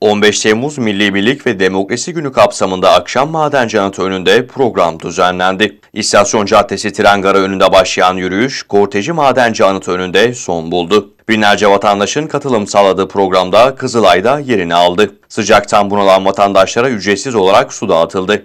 15 Temmuz Milli Birlik ve Demokrasi Günü kapsamında akşam madenci anıtı önünde program düzenlendi. İstasyon Caddesi tren garı önünde başlayan yürüyüş, korteji Madenci anıtı önünde son buldu. Binlerce vatandaşın katılım sağladığı programda Kızılay'da yerini aldı. Sıcaktan bunalan vatandaşlara ücretsiz olarak su dağıtıldı.